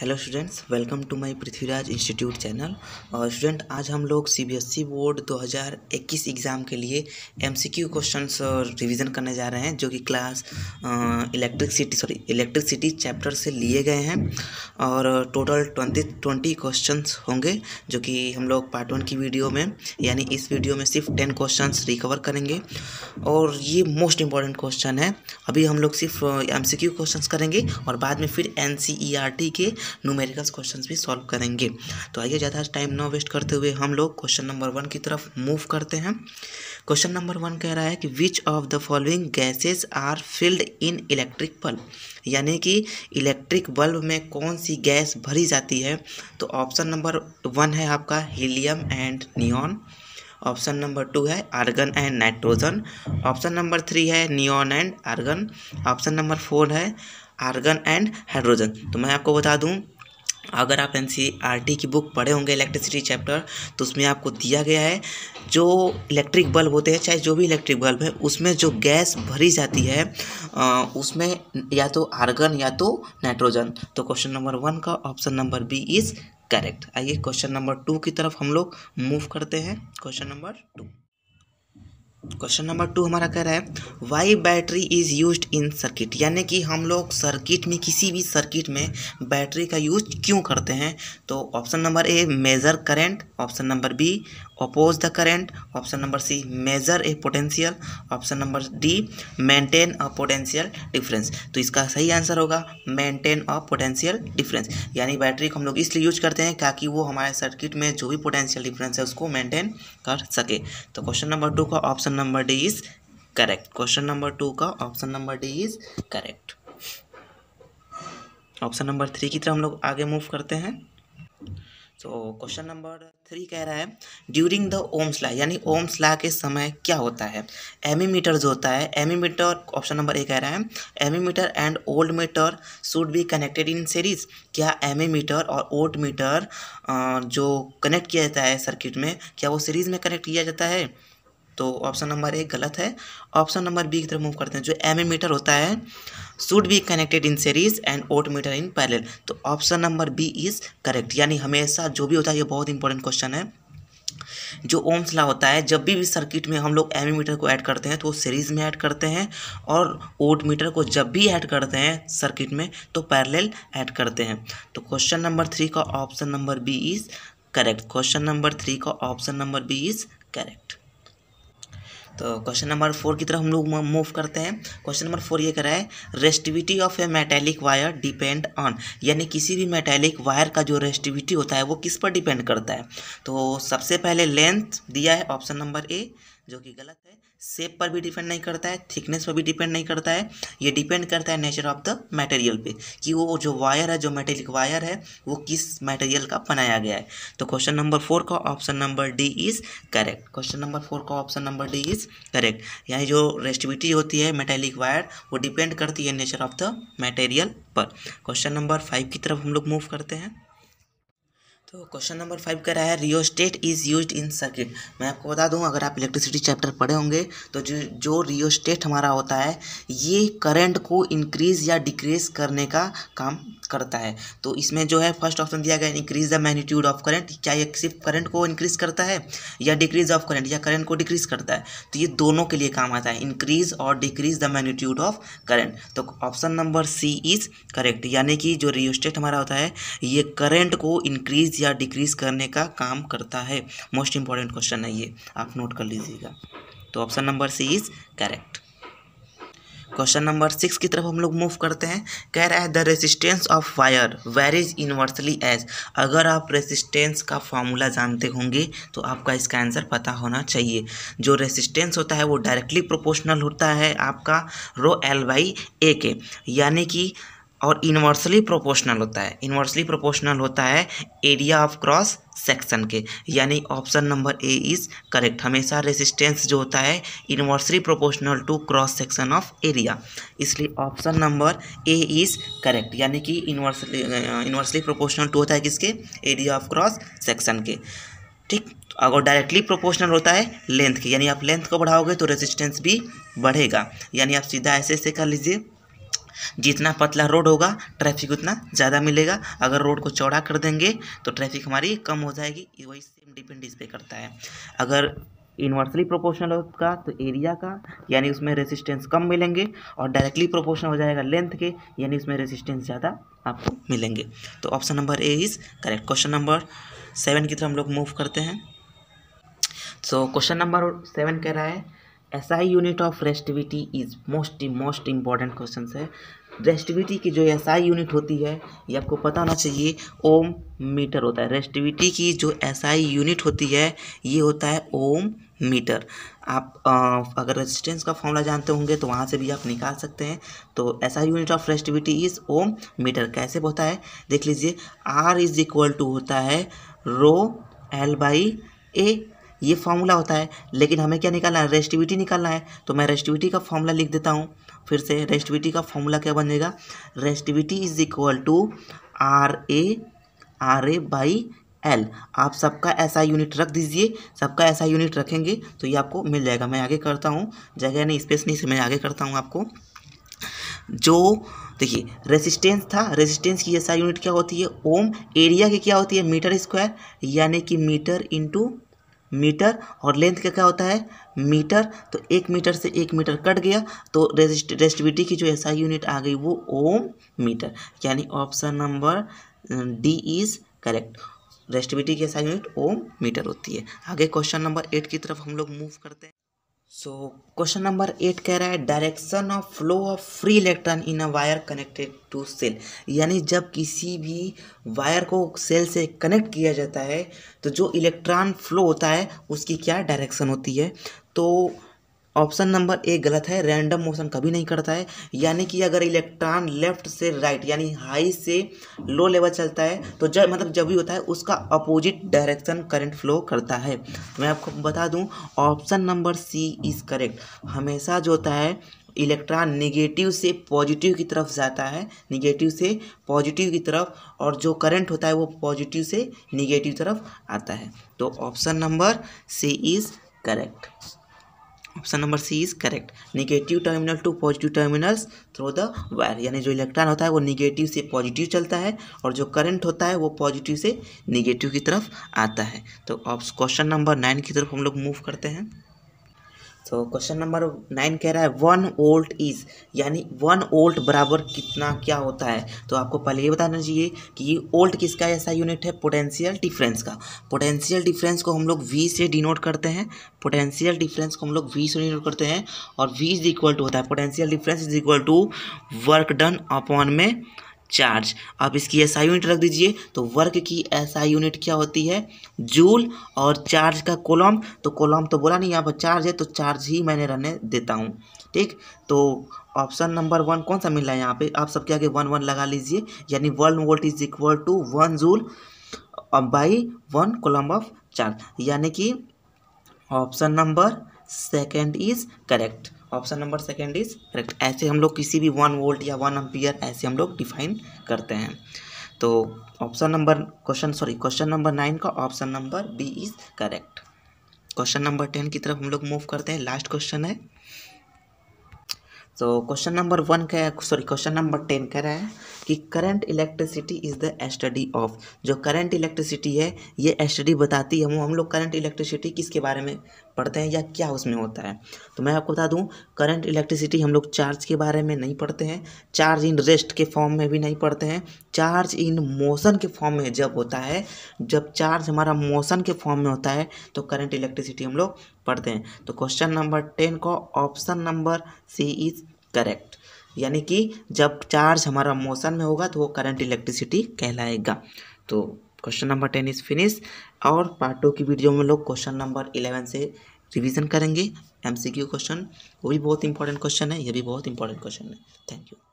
hello students welcome to my Prithviraj institute channel और student आज हम लोग सीबीएसई बोर्ड 2021 एग्ज़ाम के लिए एमसीक्यू क्वेश्चंस रिवीजन करने जा रहे हैं जो कि class electricity sorry electricity chapter से लिए गए हैं और टोटल ट्वेंटी ट्वेंटी क्वेश्चन होंगे जो कि हम लोग पार्ट वन की वीडियो में यानी इस वीडियो में सिर्फ टेन क्वेश्चन रिकवर करेंगे और ये मोस्ट इंपॉर्टेंट क्वेश्चन है अभी हम लोग सिर्फ एम uh, क्वेश्चन करेंगे और बाद में फिर एन e के न्यूमेरिकल्स क्वेश्चन भी सॉल्व करेंगे तो आइए ज़्यादा टाइम ना वेस्ट करते हुए हम लोग क्वेश्चन नंबर वन की तरफ मूव करते हैं क्वेश्चन नंबर वन कह रहा है कि which of the following gases are filled in electric bulb यानी कि इलेक्ट्रिक बल्ब में कौन सी गैस भरी जाती है तो ऑप्शन नंबर वन है आपका helium and neon option number two है argon and nitrogen option number three है neon and argon option number four है आर्गन एंड हाइड्रोजन तो मैं आपको बता दूँ अगर आप एन e की बुक पढ़े होंगे इलेक्ट्रिसिटी चैप्टर तो उसमें आपको दिया गया है जो इलेक्ट्रिक बल्ब होते हैं चाहे जो भी इलेक्ट्रिक बल्ब है उसमें जो गैस भरी जाती है उसमें या तो आर्गन या तो नाइट्रोजन तो क्वेश्चन नंबर वन का option number B is correct आइए क्वेश्चन नंबर टू की तरफ हम लोग मूव करते हैं question number two question number two हमारा कह रहा है why battery is use in circuit यानी कि हम लोग सर्किट में किसी भी सर्किट में बैटरी का यूज क्यों करते हैं तो option number A measure current option number B oppose the current option number C measure a potential option number D maintain a potential difference तो इसका सही आंसर होगा मेंटेन अ पोटेंशियल डिफरेंस यानी बैटरी को हम लोग इसलिए यूज करते हैं ताकि वो हमारे सर्किट में जो भी पोटेंशियल डिफरेंस है उसको मेंटेन कर सके तो क्वेश्चन नंबर टू का option number D is correct question number two का option number D is correct option number three की तरह हम लोग आगे मूव करते हैं तो क्वेश्चन नंबर थ्री कह रहा है ड्यूरिंग द ओम्स ला यानी ओम्स ला के समय क्या होता है एमीमीटर जो होता है एमीमीटर ऑप्शन नंबर ए कह रहा है ammeter and voltmeter should be connected in series क्या एमीमीटर और ओल्ड मीटर जो कनेक्ट किया जाता है सर्किट में क्या वो सीरीज में कनेक्ट किया जाता है तो ऑप्शन नंबर ए गलत है ऑप्शन नंबर बी की तरफ मूव करते हैं जो एम मीटर होता है should be connected in series and voltmeter in parallel तो option number B is correct यानी हमेशा जो भी होता है ये बहुत इंपॉर्टेंट क्वेश्चन है जो ओम्स ला होता है जब भी भी सर्किट में हम लोग एमी मीटर को ऐड करते हैं तो सीरीज में ऐड करते हैं और ओट मीटर को जब भी ऐड करते हैं सर्किट में तो पैरेलल ऐड करते हैं तो क्वेश्चन नंबर थ्री का option number B is correct question number three का option number B is correct तो क्वेश्चन नंबर फोर की तरफ हम लोग मूव करते हैं क्वेश्चन नंबर फोर ये रहा है resistivity of a metallic wire depend on यानी किसी भी मेटेलिक वायर का जो रेस्टिविटी होता है वो किस पर डिपेंड करता है तो सबसे पहले लेंथ दिया है ऑप्शन नंबर ए जो कि गलत है सेप पर भी डिपेंड नहीं करता है थिकनेस पर भी डिपेंड नहीं करता है ये डिपेंड करता है नेचर ऑफ द मटेरियल पे कि वो जो वायर है जो मेटेलिक वायर है वो किस मटेरियल का बनाया गया है तो क्वेश्चन नंबर फोर का option number D is correct question number four का option number D is correct यानी जो रेस्टिविटी होती है मेटेलिक वायर वो डिपेंड करती है नेचर ऑफ द मटेरियल पर क्वेश्चन नंबर फाइव की तरफ हम लोग मूव करते हैं तो क्वेश्चन नंबर फाइव कह रहा है rheostat is used in circuit मैं आपको बता दूं अगर आप इलेक्ट्रिसिटी चैप्टर पढ़े होंगे तो जो जो स्टेट हमारा होता है ये करंट को इंक्रीज या डिक्रीज करने का काम करता है तो इसमें जो है फर्स्ट ऑप्शन दिया गया increase the magnitude of current क्या ये सिर्फ करंट को इंक्रीज करता है या डिक्रीज ऑफ करंट या करंट को डिक्रीज करता है तो ये दोनों के लिए काम आता है इंक्रीज और decrease the magnitude of current तो option number C is correct यानी कि जो रियोस्टेट हमारा होता है ये करंट को इंक्रीज इंक्रीज या डिक्रीज करने का काम करता है मोस्ट इंपॉर्टेंट क्वेश्चन है ये आप नोट कर लीजिएगा तो option number C is correct question number six की तरफ हम लोग मूव करते हैं कह रहा है the resistance of wire varies inversely as अगर आप रेसिस्टेंस का फॉर्मूला जानते होंगे तो आपका इसका आंसर पता होना चाहिए जो रेसिस्टेंस होता है वो डायरेक्टली प्रोपोर्शनल होता है आपका रो एल वाई ए के यानी कि और इन्वर्सली प्रोपोर्शनल होता है इन्वर्सली प्रोपोर्शनल होता है एरिया ऑफ क्रॉस सेक्शन के यानी option number A is correct हमेशा रेजिस्टेंस जो होता है inversely proportional to cross section of area इसलिए option number A is correct यानी कि इन्वर्सली इन्वर्सली प्रोपोर्शनल टू होता है किसके एरिया ऑफ क्रॉस सेक्शन के ठीक अगर डायरेक्टली प्रोपोर्शनल होता है लेंथ के यानी आप लेंथ को बढ़ाओगे तो रेजिस्टेंस भी बढ़ेगा यानी आप सीधा ऐसे ऐसे कर लीजिए जितना पतला रोड होगा ट्रैफिक उतना ज़्यादा मिलेगा अगर रोड को चौड़ा कर देंगे तो ट्रैफिक हमारी कम हो जाएगी वही सेम डिपेंड इस पर करता है अगर इन्वर्सली प्रोपोर्शनल होगा तो एरिया का यानी उसमें रेजिस्टेंस कम मिलेंगे और डायरेक्टली प्रोपोर्शनल हो जाएगा लेंथ के यानी उसमें रेजिस्टेंस ज़्यादा आपको मिलेंगे तो option number A is correct question number seven की तरफ हम लोग मूव करते हैं सो क्वेश्चन नंबर सेवन कह रहा है S I unit of resistivity is most most important question है रेस्टिविटी की जो एस आई यूनिट होती है ये आपको पता होना चाहिए ओम मीटर होता है रेस्टिविटी की जो एस आई यूनिट होती है ये होता है ओम मीटर आप आ, अगर रेजिस्टेंस का फॉर्मूला जानते होंगे तो वहाँ से भी आप निकाल सकते हैं तो ऐसा unit of resistivity is ohm metre कैसे होता है देख लीजिए आर इज इक्वल टू होता है रो एल बाई ए ये फार्मूला होता है लेकिन हमें क्या निकालना है रेस्टिविटी निकालना है तो मैं रेस्टिविटी का फार्मूला लिख देता हूँ फिर से रेस्टिविटी का फार्मूला क्या बनेगा resistivity is equal to R A R A by L आप सबका ऐसा यूनिट रख दीजिए सबका ऐसा यूनिट रखेंगे तो ये आपको मिल जाएगा मैं आगे करता हूँ जगह नहीं स्पेस नहीं से मैं आगे करता हूँ आपको जो देखिए रेजिस्टेंस था रेजिस्टेंस की ऐसा यूनिट क्या होती है ओम एरिया की क्या होती है मीटर स्क्वायर यानी कि मीटर इंटू मीटर और लेंथ का क्या होता है मीटर तो एक मीटर से एक मीटर कट गया तो रेजिस्ट रेजिस्टिविटी की जो ऐसा यूनिट आ गई वो ओम मीटर यानी option number D is correct resistivity की ऐसा यूनिट ओम मीटर होती है आगे क्वेश्चन नंबर एट की तरफ हम लोग मूव करते हैं सो क्वेश्चन नंबर एट कह रहा है direction of flow of free electron in a wire connected to cell यानी जब किसी भी वायर को सेल से कनेक्ट किया जाता है तो जो इलेक्ट्रॉन फ्लो होता है उसकी क्या डायरेक्शन होती है तो ऑप्शन नंबर ए गलत है रैंडम मोशन कभी नहीं करता है यानी कि अगर इलेक्ट्रॉन लेफ्ट से राइट यानी हाई से लो लेवल चलता है तो जब मतलब जब भी होता है उसका अपोजिट डायरेक्शन करंट फ्लो करता है मैं आपको बता दूं option number C is correct हमेशा जो होता है इलेक्ट्रॉन नेगेटिव से पॉजिटिव की तरफ जाता है निगेटिव से पॉजिटिव की तरफ और जो करंट होता है वो पॉजिटिव से निगेटिव तरफ आता है तो option number C is correct option number C is correct negative terminal to positive terminals through the wire यानी जो इलेक्ट्रॉन होता है वो निगेटिव से पॉजिटिव चलता है और जो करंट होता है वो पॉजिटिव से निगेटिव की तरफ आता है तो ऑप्शन क्वेश्चन नंबर नाइन की तरफ हम लोग मूव करते हैं तो क्वेश्चन नंबर नाइन कह रहा है वन वोल्ट इज यानी वन वोल्ट बराबर कितना क्या होता है तो आपको पहले ये बताना चाहिए कि ये ओल्ट किसका ऐसा यूनिट है पोटेंशियल डिफरेंस का पोटेंशियल डिफरेंस को हम लोग वी से डिनोट करते हैं पोटेंशियल डिफरेंस को हम लोग वी से डिनोट करते हैं और वी इज इक्वल टू होता है potential difference is equal to work done upon में चार्ज आप इसकी एस आई यूनिट रख दीजिए तो वर्क की एस आई यूनिट क्या होती है जूल और चार्ज का कोलम तो कोलम तो बोला नहीं यहाँ पर चार्ज है तो चार्ज ही मैंने रहने देता हूँ ठीक तो ऑप्शन नंबर वन कौन सा मिल रहा है यहाँ पे आप सबके आगे वन वन लगा लीजिए यानी world volt is equal to one joule by one coulomb of charge यानी कि option number second is correct option number second is correct ऐसे हम लोग किसी भी वन वोल्ट या वन एम्पियर ऐसे हम लोग डिफाइन करते हैं तो option number question sorry question number nine का option number B is correct question number ten की तरफ हम लोग मूव करते हैं लास्ट क्वेश्चन है तो क्वेश्चन नंबर वन का सॉरी क्वेश्चन नंबर टेन कह रहा है कि current electricity is the study of जो करंट इलेक्ट्रिसिटी है ये स्टडी बताती है वो हम लोग करंट इलेक्ट्रिसिटी किसके बारे में पढ़ते हैं या क्या उसमें होता है तो मैं आपको बता दूं करंट इलेक्ट्रिसिटी हम लोग चार्ज के बारे में नहीं पढ़ते हैं चार्ज इन रेस्ट के फॉर्म में भी नहीं पढ़ते हैं चार्ज इन मोशन के फॉर्म में जब होता है जब चार्ज हमारा मोशन के फॉर्म में होता है तो करंट इलेक्ट्रिसिटी हम लोग पढ़ते हैं तो क्वेश्चन नंबर टेन को option number C is correct यानी कि जब चार्ज हमारा मोशन में होगा तो वो करंट इलेक्ट्रिसिटी कहलाएगा तो question number ten is finish और पार्ट टू की वीडियो में लोग क्वेश्चन नंबर इलेवन से रिवीजन करेंगे एमसीक्यू क्वेश्चन वो भी बहुत इंपॉर्टेंट क्वेश्चन है ये भी बहुत इंपॉर्टेंट क्वेश्चन है थैंक यू